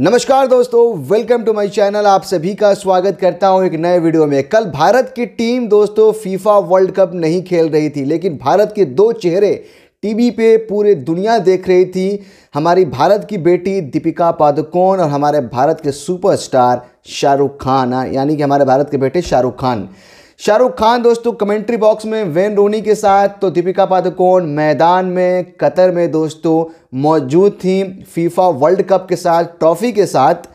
नमस्कार दोस्तों welcome to my channel आप सभी का स्वागत करता हूं एक नए वीडियो में कल भारत की टीम दोस्तों फीफा वर्ल्ड कप नहीं खेल रही थी लेकिन भारत के दो चेहरे टीवी पे पूरे दुनिया देख रही थी हमारी भारत की बेटी दीपिका पादुकोण और हमारे भारत के सुपरस्टार शाहरुख खान यानी कि हमारे भारत के बेटे शाहरुख खान शाहरुख खान दोस्तों कमेंट्री बॉक्स में वेन रोनी के साथ तो दीपिका पादुकोण मैदान में कतर में दोस्तों मौजूद थी फीफा वर्ल्ड कप के साथ ट्रॉफी के साथ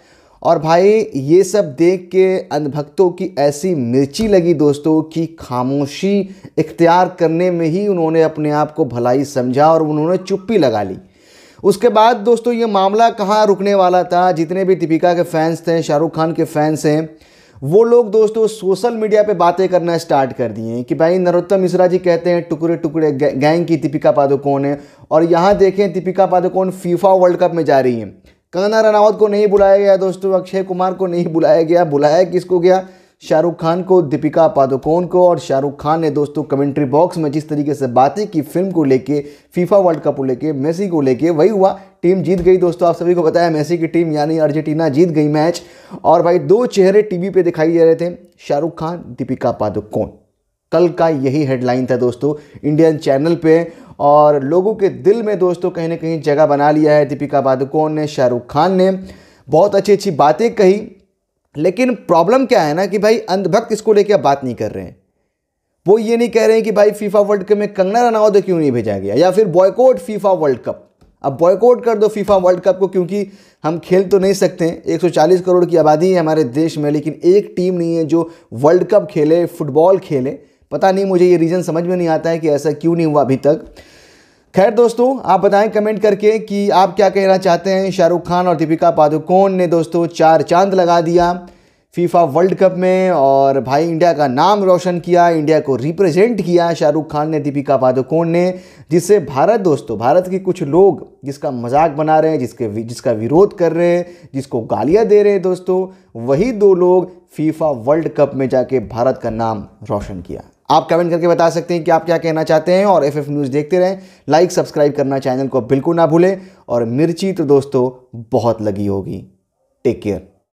और भाई ये सब देख के अंधभक्तों की ऐसी मिर्ची लगी दोस्तों कि खामोशी इख्तियार करने में ही उन्होंने अपने आप को भलाई समझा और उन्होंने चुप्पी लगा ली उसके बाद दोस्तों ये मामला कहाँ रुकने वाला था जितने भी दीपिका के फैंस थे शाहरुख खान के फैंस हैं वो लोग दोस्तों सोशल मीडिया पे बातें करना स्टार्ट कर दिए हैं कि भाई नरोत्तम मिश्रा जी कहते हैं टुकड़े टुकड़े गैंग की दीपिका पादुकोण है और यहाँ देखें Deepika Padukone FIFA World Cup में जा रही हैं कंगना रनावत को नहीं बुलाया गया दोस्तों अक्षय कुमार को नहीं बुलाया गया बुलाया किसको गया शाहरुख खान को दीपिका पादुकोण को और शाहरुख खान ने दोस्तों कमेंट्री बॉक्स में जिस तरीके से बातें की फिल्म को लेके फीफा वर्ल्ड कप को लेके मेसी को लेके वही हुआ टीम जीत गई दोस्तों आप सभी को बताया मेसी की टीम यानी अर्जेंटीना जीत गई मैच और भाई दो चेहरे टीवी पे दिखाई दे रहे थे शाहरुख खान दीपिका पादुकोण कल का यही हेडलाइन था दोस्तों इंडियन चैनल पर और लोगों के दिल में दोस्तों कहीं ना कहीं जगह बना लिया है दीपिका पादुकोण ने शाहरुख खान ने बहुत अच्छी अच्छी बातें कही लेकिन प्रॉब्लम क्या है ना कि भाई अंधभक्त इसको लेकर बात नहीं कर रहे हैं वो ये नहीं कह रहे हैं कि भाई फीफा वर्ल्ड कप में कंगना रनावत क्यों नहीं भेजा गया या फिर बॉयकॉट फीफा वर्ल्ड कप अब बॉयकॉट कर दो फीफा वर्ल्ड कप को क्योंकि हम खेल तो नहीं सकते हैं 140 करोड़ की आबादी है हमारे देश में लेकिन एक टीम नहीं है जो वर्ल्ड कप खेले फुटबॉल खेले पता नहीं मुझे ये रीज़न समझ में नहीं आता है कि ऐसा क्यों नहीं हुआ अभी तक खैर दोस्तों आप बताएं कमेंट करके कि आप क्या कहना चाहते हैं शाहरुख खान और दीपिका पादुकोण ने दोस्तों चार चांद लगा दिया फीफा वर्ल्ड कप में और भाई इंडिया का नाम रोशन किया इंडिया को रिप्रेजेंट किया शाहरुख खान ने दीपिका पादुकोण ने जिससे भारत दोस्तों भारत के कुछ लोग जिसका मजाक बना रहे हैं जिसके जिसका विरोध कर रहे हैं जिसको गालियां दे रहे हैं दोस्तों वही दो लोग फीफा वर्ल्ड कप में जाके भारत का नाम रोशन किया आप कमेंट करके बता सकते हैं कि आप क्या कहना चाहते हैं और एफ एफ न्यूज़ देखते रहें लाइक सब्सक्राइब करना चैनल को बिल्कुल ना भूलें और मिर्ची तो दोस्तों बहुत लगी होगी टेक केयर